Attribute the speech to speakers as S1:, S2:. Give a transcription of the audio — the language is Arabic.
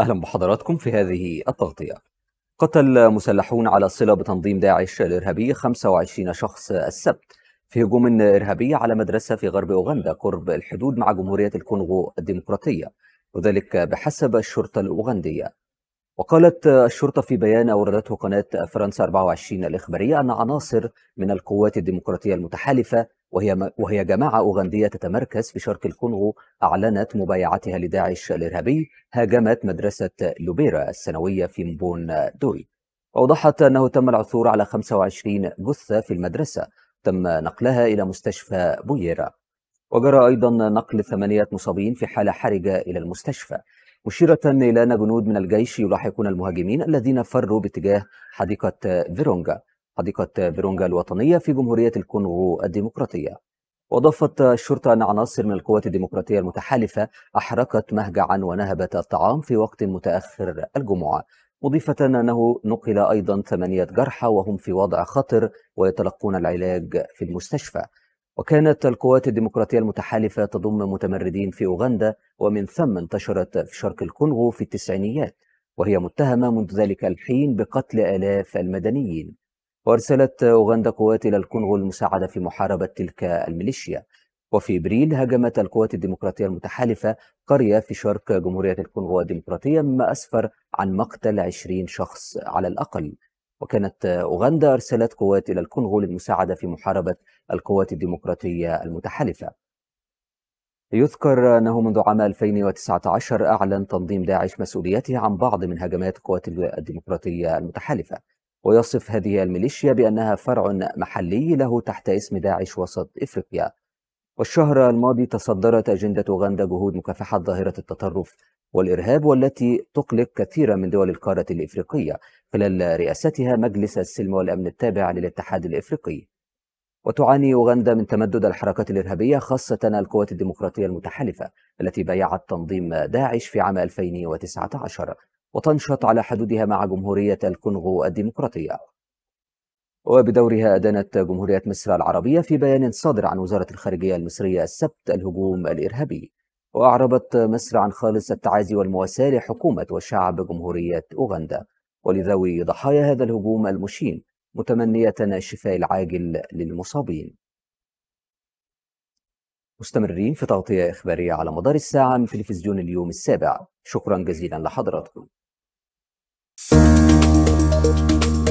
S1: أهلا بحضراتكم في هذه التغطية قتل مسلحون على صلة بتنظيم داعش الإرهابي 25 شخص السبت في هجوم إرهابي على مدرسة في غرب أوغندا قرب الحدود مع جمهورية الكونغو الديمقراطية وذلك بحسب الشرطة الأوغندية وقالت الشرطة في بيان أوردته قناة فرنسا 24 الإخبارية أن عناصر من القوات الديمقراطية المتحالفة وهي وهي جماعة أوغندية تتمركز في شرق الكونغو أعلنت مبايعتها لداعش الإرهابي هاجمت مدرسة لوبيرا السنويه في مبون دوري وأوضحت أنه تم العثور على 25 جثة في المدرسة تم نقلها إلى مستشفى بويرا وجرى أيضا نقل ثمانية مصابين في حالة حرجة إلى المستشفى مشيرة إلى أن جنود من الجيش يلاحقون المهاجمين الذين فروا باتجاه حديقة فيرونجا حديقة فيرونجا الوطنية في جمهورية الكونغو الديمقراطية وأضافت الشرطة أن عناصر من القوات الديمقراطية المتحالفة أحرقت مهجعا ونهبت الطعام في وقت متأخر الجمعة مضيفة أنه نقل أيضا ثمانية جرحى وهم في وضع خطر ويتلقون العلاج في المستشفى وكانت القوات الديمقراطية المتحالفة تضم متمردين في أوغندا ومن ثم انتشرت في شرق الكونغو في التسعينيات وهي متهمة منذ ذلك الحين بقتل آلاف المدنيين وأرسلت أوغندا قوات إلى الكونغو للمساعدة في محاربة تلك الميليشيا وفي إبريل هاجمت القوات الديمقراطية المتحالفة قرية في شرق جمهورية الكونغو الديمقراطية مما أسفر عن مقتل 20 شخص على الأقل وكانت أوغندا أرسلت قوات إلى الكونغو للمساعدة في محاربة القوات الديمقراطية المتحالفة يذكر أنه منذ عام 2019 أعلن تنظيم داعش مسؤوليته عن بعض من هجمات القوات الديمقراطية المتحالفة ويصف هذه الميليشيا بأنها فرع محلي له تحت اسم داعش وسط إفريقيا والشهر الماضي تصدرت أجندة أوغندا جهود مكافحة ظاهرة التطرف والإرهاب والتي تقلق كثيرا من دول القارة الإفريقية خلال رئاستها مجلس السلم والأمن التابع للاتحاد الإفريقي وتعاني أوغندا من تمدد الحركات الإرهابية خاصة القوات الديمقراطية المتحالفة التي بايعت تنظيم داعش في عام 2019 وتنشط على حدودها مع جمهورية الكونغو الديمقراطية وبدورها أدانت جمهورية مصر العربية في بيان صادر عن وزارة الخارجية المصرية السبت الهجوم الإرهابي وأعربت مصر عن خالص التعازي والمواساة لحكومة وشعب جمهورية أوغندا ولذوي ضحايا هذا الهجوم المشين متمنية الشفاء العاجل للمصابين مستمرين في تغطية إخبارية على مدار الساعة من تلفزيون اليوم السابع شكرا جزيلا لحضراتكم